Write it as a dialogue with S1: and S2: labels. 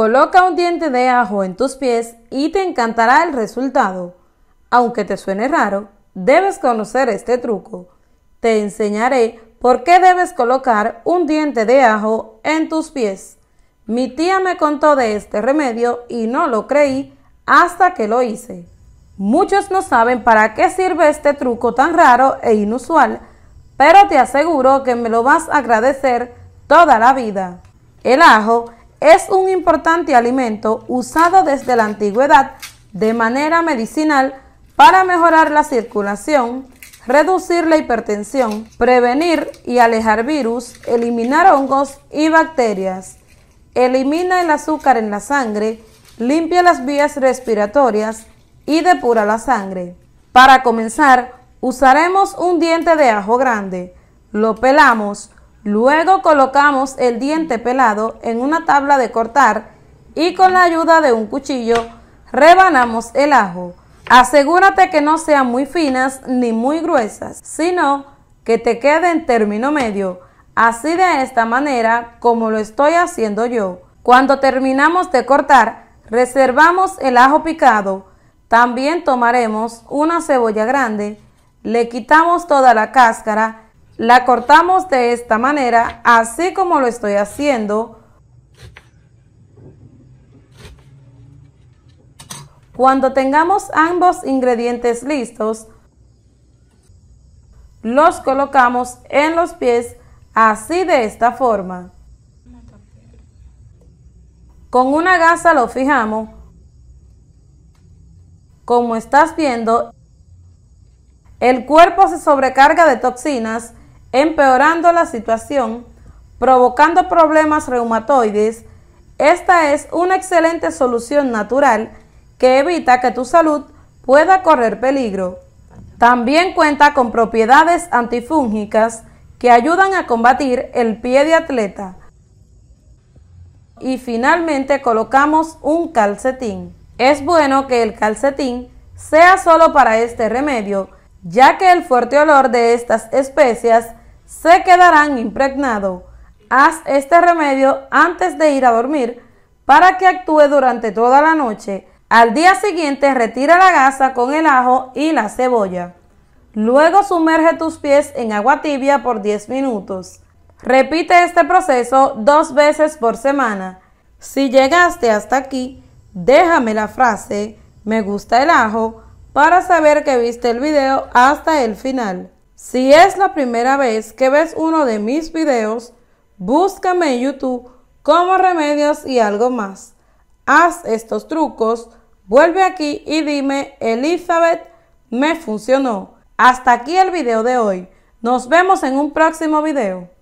S1: Coloca un diente de ajo en tus pies y te encantará el resultado. Aunque te suene raro, debes conocer este truco. Te enseñaré por qué debes colocar un diente de ajo en tus pies. Mi tía me contó de este remedio y no lo creí hasta que lo hice. Muchos no saben para qué sirve este truco tan raro e inusual, pero te aseguro que me lo vas a agradecer toda la vida. El ajo es un importante alimento usado desde la antigüedad de manera medicinal para mejorar la circulación, reducir la hipertensión, prevenir y alejar virus, eliminar hongos y bacterias. Elimina el azúcar en la sangre, limpia las vías respiratorias y depura la sangre. Para comenzar, usaremos un diente de ajo grande. Lo pelamos, Luego colocamos el diente pelado en una tabla de cortar y con la ayuda de un cuchillo rebanamos el ajo. Asegúrate que no sean muy finas ni muy gruesas, sino que te quede en término medio, así de esta manera como lo estoy haciendo yo. Cuando terminamos de cortar, reservamos el ajo picado. También tomaremos una cebolla grande, le quitamos toda la cáscara la cortamos de esta manera, así como lo estoy haciendo. Cuando tengamos ambos ingredientes listos, los colocamos en los pies así de esta forma. Con una gasa lo fijamos. Como estás viendo, el cuerpo se sobrecarga de toxinas empeorando la situación, provocando problemas reumatoides, esta es una excelente solución natural que evita que tu salud pueda correr peligro. También cuenta con propiedades antifúngicas que ayudan a combatir el pie de atleta. Y finalmente colocamos un calcetín. Es bueno que el calcetín sea solo para este remedio, ya que el fuerte olor de estas especias se quedarán impregnados. Haz este remedio antes de ir a dormir para que actúe durante toda la noche. Al día siguiente retira la gasa con el ajo y la cebolla. Luego sumerge tus pies en agua tibia por 10 minutos. Repite este proceso dos veces por semana. Si llegaste hasta aquí, déjame la frase me gusta el ajo para saber que viste el video hasta el final. Si es la primera vez que ves uno de mis videos, búscame en YouTube como remedios y algo más. Haz estos trucos, vuelve aquí y dime, Elizabeth, me funcionó. Hasta aquí el video de hoy. Nos vemos en un próximo video.